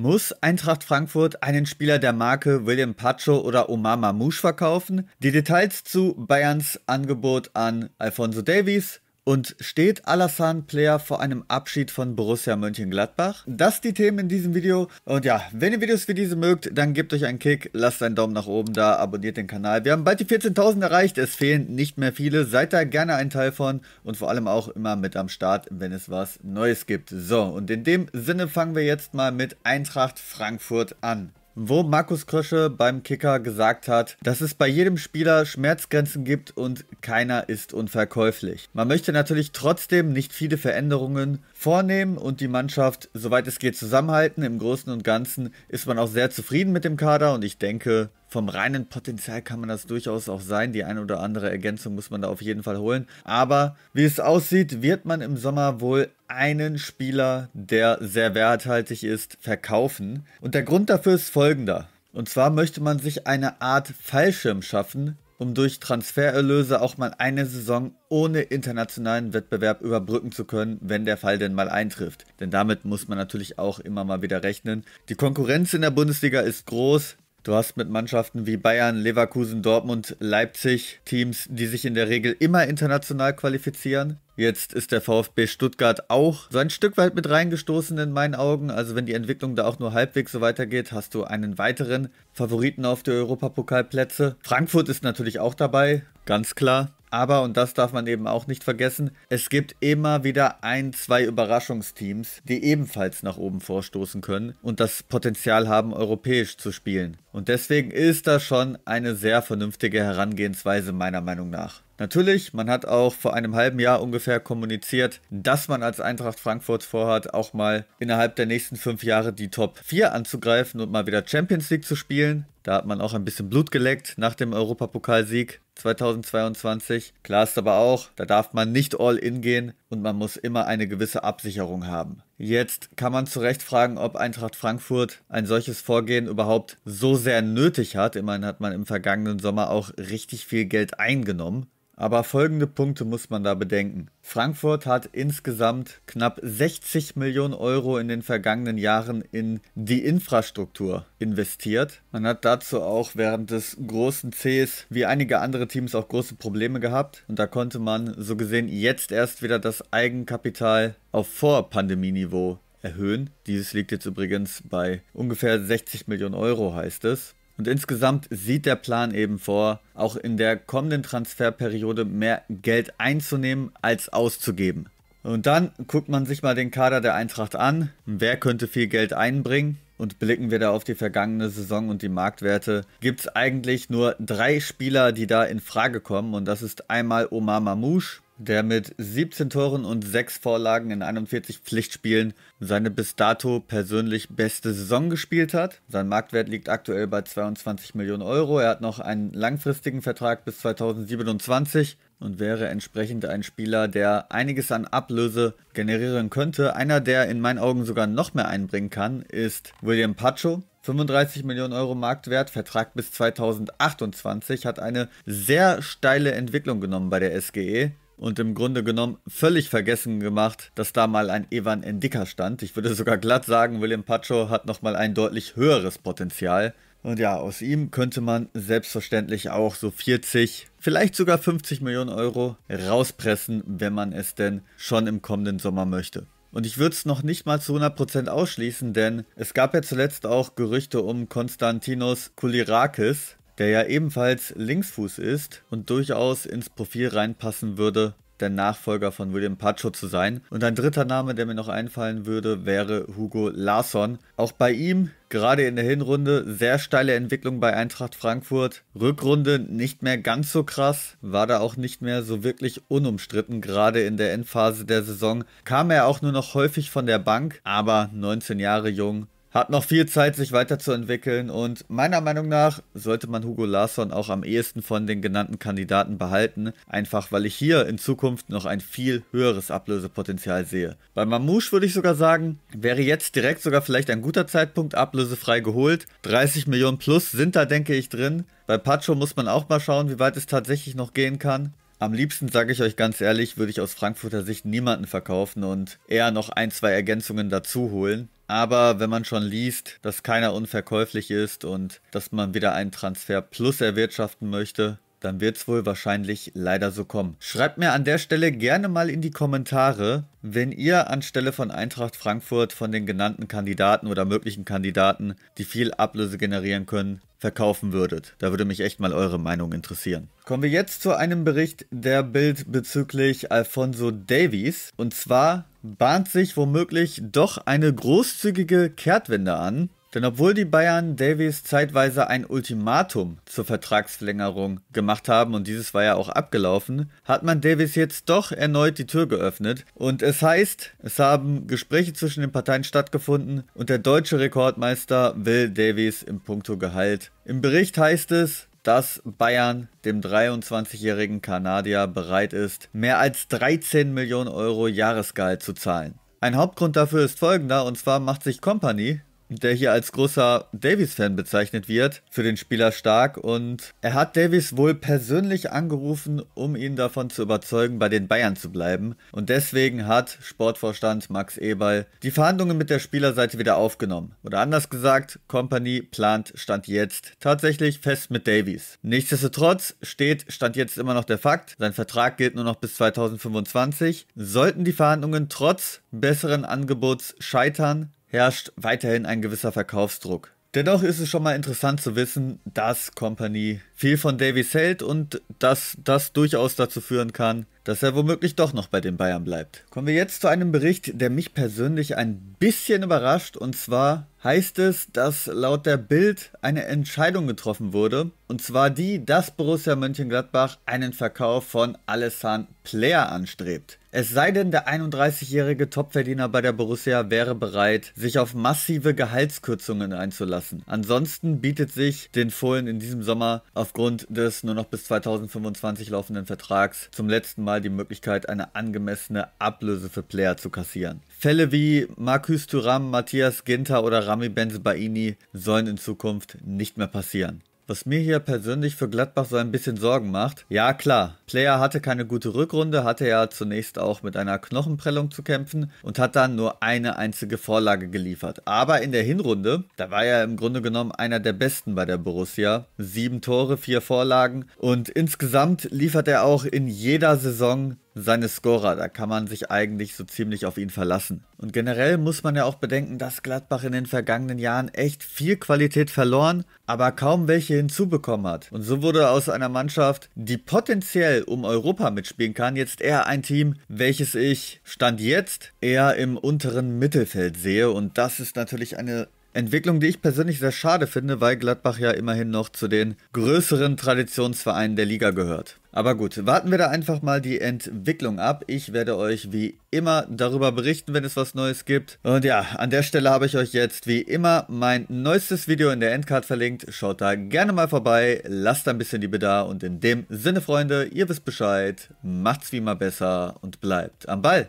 Muss Eintracht Frankfurt einen Spieler der Marke William Pacho oder Omar Mamouche verkaufen? Die Details zu Bayerns Angebot an Alfonso Davies und steht Alassane Player vor einem Abschied von Borussia Mönchengladbach? Das die Themen in diesem Video. Und ja, wenn ihr Videos wie diese mögt, dann gebt euch einen Kick, lasst einen Daumen nach oben da, abonniert den Kanal. Wir haben bald die 14.000 erreicht, es fehlen nicht mehr viele. Seid da gerne ein Teil von und vor allem auch immer mit am Start, wenn es was Neues gibt. So, und in dem Sinne fangen wir jetzt mal mit Eintracht Frankfurt an wo Markus Krösche beim Kicker gesagt hat, dass es bei jedem Spieler Schmerzgrenzen gibt und keiner ist unverkäuflich. Man möchte natürlich trotzdem nicht viele Veränderungen vornehmen und die Mannschaft, soweit es geht, zusammenhalten. Im Großen und Ganzen ist man auch sehr zufrieden mit dem Kader und ich denke, vom reinen Potenzial kann man das durchaus auch sein. Die eine oder andere Ergänzung muss man da auf jeden Fall holen. Aber wie es aussieht, wird man im Sommer wohl einen Spieler, der sehr werthaltig ist, verkaufen. Und der Grund dafür ist folgender. Und zwar möchte man sich eine Art Fallschirm schaffen, um durch Transfererlöse auch mal eine Saison ohne internationalen Wettbewerb überbrücken zu können, wenn der Fall denn mal eintrifft. Denn damit muss man natürlich auch immer mal wieder rechnen. Die Konkurrenz in der Bundesliga ist groß, Du hast mit Mannschaften wie Bayern, Leverkusen, Dortmund, Leipzig Teams, die sich in der Regel immer international qualifizieren. Jetzt ist der VfB Stuttgart auch so ein Stück weit mit reingestoßen in meinen Augen. Also wenn die Entwicklung da auch nur halbwegs so weitergeht, hast du einen weiteren Favoriten auf die Europapokalplätze. Frankfurt ist natürlich auch dabei, ganz klar. Aber, und das darf man eben auch nicht vergessen, es gibt immer wieder ein, zwei Überraschungsteams, die ebenfalls nach oben vorstoßen können und das Potenzial haben, europäisch zu spielen. Und deswegen ist das schon eine sehr vernünftige Herangehensweise meiner Meinung nach. Natürlich, man hat auch vor einem halben Jahr ungefähr kommuniziert, dass man als Eintracht Frankfurt vorhat, auch mal innerhalb der nächsten fünf Jahre die Top 4 anzugreifen und mal wieder Champions League zu spielen. Da hat man auch ein bisschen Blut geleckt nach dem Europapokalsieg 2022. Klar ist aber auch, da darf man nicht all in gehen und man muss immer eine gewisse Absicherung haben. Jetzt kann man zu Recht fragen, ob Eintracht Frankfurt ein solches Vorgehen überhaupt so sehr nötig hat. Immerhin hat man im vergangenen Sommer auch richtig viel Geld eingenommen. Aber folgende Punkte muss man da bedenken. Frankfurt hat insgesamt knapp 60 Millionen Euro in den vergangenen Jahren in die Infrastruktur investiert. Man hat dazu auch während des großen Cs wie einige andere Teams auch große Probleme gehabt. Und da konnte man so gesehen jetzt erst wieder das Eigenkapital auf Vorpandemieniveau erhöhen. Dieses liegt jetzt übrigens bei ungefähr 60 Millionen Euro, heißt es. Und insgesamt sieht der Plan eben vor, auch in der kommenden Transferperiode mehr Geld einzunehmen als auszugeben. Und dann guckt man sich mal den Kader der Eintracht an, wer könnte viel Geld einbringen. Und blicken wir da auf die vergangene Saison und die Marktwerte, gibt es eigentlich nur drei Spieler, die da in Frage kommen. Und das ist einmal Omar Mamouche, der mit 17 Toren und 6 Vorlagen in 41 Pflichtspielen seine bis dato persönlich beste Saison gespielt hat. Sein Marktwert liegt aktuell bei 22 Millionen Euro. Er hat noch einen langfristigen Vertrag bis 2027 und wäre entsprechend ein Spieler, der einiges an Ablöse generieren könnte. Einer, der in meinen Augen sogar noch mehr einbringen kann, ist William Pacho. 35 Millionen Euro Marktwert, Vertrag bis 2028, hat eine sehr steile Entwicklung genommen bei der SGE und im Grunde genommen völlig vergessen gemacht, dass da mal ein Evan Endicker stand. Ich würde sogar glatt sagen, William Pacho hat nochmal ein deutlich höheres Potenzial. Und ja, aus ihm könnte man selbstverständlich auch so 40, vielleicht sogar 50 Millionen Euro rauspressen, wenn man es denn schon im kommenden Sommer möchte. Und ich würde es noch nicht mal zu 100% ausschließen, denn es gab ja zuletzt auch Gerüchte um Konstantinos Kulirakis, der ja ebenfalls Linksfuß ist und durchaus ins Profil reinpassen würde, der Nachfolger von William Pacho zu sein. Und ein dritter Name, der mir noch einfallen würde, wäre Hugo Larsson. Auch bei ihm, gerade in der Hinrunde, sehr steile Entwicklung bei Eintracht Frankfurt. Rückrunde nicht mehr ganz so krass, war da auch nicht mehr so wirklich unumstritten, gerade in der Endphase der Saison. Kam er auch nur noch häufig von der Bank, aber 19 Jahre jung, hat noch viel Zeit, sich weiterzuentwickeln und meiner Meinung nach sollte man Hugo Larsson auch am ehesten von den genannten Kandidaten behalten, einfach weil ich hier in Zukunft noch ein viel höheres Ablösepotenzial sehe. Bei Mamouche würde ich sogar sagen, wäre jetzt direkt sogar vielleicht ein guter Zeitpunkt ablösefrei geholt. 30 Millionen plus sind da, denke ich, drin. Bei Pacho muss man auch mal schauen, wie weit es tatsächlich noch gehen kann. Am liebsten, sage ich euch ganz ehrlich, würde ich aus Frankfurter Sicht niemanden verkaufen und eher noch ein, zwei Ergänzungen dazu holen. Aber wenn man schon liest, dass keiner unverkäuflich ist und dass man wieder einen Transfer plus erwirtschaften möchte, dann wird es wohl wahrscheinlich leider so kommen. Schreibt mir an der Stelle gerne mal in die Kommentare, wenn ihr anstelle von Eintracht Frankfurt von den genannten Kandidaten oder möglichen Kandidaten, die viel Ablöse generieren können, verkaufen würdet. Da würde mich echt mal eure Meinung interessieren. Kommen wir jetzt zu einem Bericht der Bild bezüglich Alfonso Davies. Und zwar bahnt sich womöglich doch eine großzügige Kehrtwende an, denn obwohl die Bayern Davies zeitweise ein Ultimatum zur Vertragsverlängerung gemacht haben und dieses war ja auch abgelaufen, hat man Davies jetzt doch erneut die Tür geöffnet und es heißt, es haben Gespräche zwischen den Parteien stattgefunden und der deutsche Rekordmeister will Davies im Punkto Gehalt. Im Bericht heißt es, dass Bayern dem 23-jährigen Kanadier bereit ist, mehr als 13 Millionen Euro Jahresgehalt zu zahlen. Ein Hauptgrund dafür ist folgender, und zwar macht sich Company der hier als großer Davies-Fan bezeichnet wird, für den Spieler stark. Und er hat Davies wohl persönlich angerufen, um ihn davon zu überzeugen, bei den Bayern zu bleiben. Und deswegen hat Sportvorstand Max Eberl die Verhandlungen mit der Spielerseite wieder aufgenommen. Oder anders gesagt, Company plant Stand jetzt tatsächlich fest mit Davies. Nichtsdestotrotz steht Stand jetzt immer noch der Fakt, sein Vertrag gilt nur noch bis 2025. Sollten die Verhandlungen trotz besseren Angebots scheitern, herrscht weiterhin ein gewisser Verkaufsdruck. Dennoch ist es schon mal interessant zu wissen, dass Company viel von Davies hält und dass das durchaus dazu führen kann, dass er womöglich doch noch bei den Bayern bleibt. Kommen wir jetzt zu einem Bericht, der mich persönlich ein bisschen überrascht. Und zwar heißt es, dass laut der Bild eine Entscheidung getroffen wurde. Und zwar die, dass Borussia Mönchengladbach einen Verkauf von Alessandro Player anstrebt. Es sei denn, der 31-jährige Topverdiener bei der Borussia wäre bereit, sich auf massive Gehaltskürzungen einzulassen. Ansonsten bietet sich den Fohlen in diesem Sommer auf aufgrund des nur noch bis 2025 laufenden Vertrags zum letzten Mal die Möglichkeit, eine angemessene Ablöse für Player zu kassieren. Fälle wie Marcus Thuram, Matthias Ginter oder Rami Benzebaini sollen in Zukunft nicht mehr passieren. Was mir hier persönlich für Gladbach so ein bisschen Sorgen macht, ja klar, Player hatte keine gute Rückrunde, hatte ja zunächst auch mit einer Knochenprellung zu kämpfen und hat dann nur eine einzige Vorlage geliefert. Aber in der Hinrunde, da war er im Grunde genommen einer der besten bei der Borussia. Sieben Tore, vier Vorlagen und insgesamt liefert er auch in jeder Saison seine Scorer, da kann man sich eigentlich so ziemlich auf ihn verlassen. Und generell muss man ja auch bedenken, dass Gladbach in den vergangenen Jahren echt viel Qualität verloren, aber kaum welche hinzubekommen hat. Und so wurde aus einer Mannschaft, die potenziell um Europa mitspielen kann, jetzt eher ein Team, welches ich Stand jetzt eher im unteren Mittelfeld sehe. Und das ist natürlich eine Entwicklung, die ich persönlich sehr schade finde, weil Gladbach ja immerhin noch zu den größeren Traditionsvereinen der Liga gehört. Aber gut, warten wir da einfach mal die Entwicklung ab. Ich werde euch wie immer darüber berichten, wenn es was Neues gibt. Und ja, an der Stelle habe ich euch jetzt wie immer mein neuestes Video in der Endcard verlinkt. Schaut da gerne mal vorbei, lasst ein bisschen Liebe da und in dem Sinne, Freunde, ihr wisst Bescheid, macht's wie immer besser und bleibt am Ball.